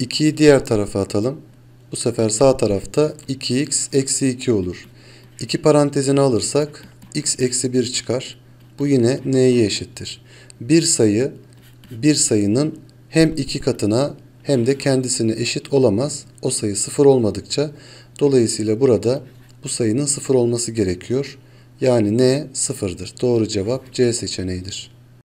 2'yi diğer tarafa atalım. Bu sefer sağ tarafta 2x eksi 2 olur. 2 parantezini alırsak x eksi 1 çıkar. Bu yine n'ye eşittir. Bir sayı bir sayının hem iki katına hem de kendisine eşit olamaz. O sayı sıfır olmadıkça dolayısıyla burada bu sayının sıfır olması gerekiyor. Yani n sıfırdır. Doğru cevap C seçeneğidir.